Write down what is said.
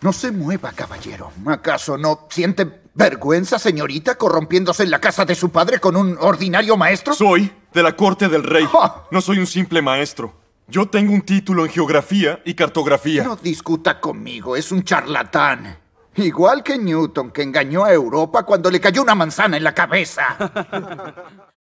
No se mueva, caballero. ¿Acaso no siente vergüenza, señorita, corrompiéndose en la casa de su padre con un ordinario maestro? Soy de la corte del rey. Ah. No soy un simple maestro. Yo tengo un título en geografía y cartografía. No discuta conmigo, es un charlatán. Igual que Newton, que engañó a Europa cuando le cayó una manzana en la cabeza.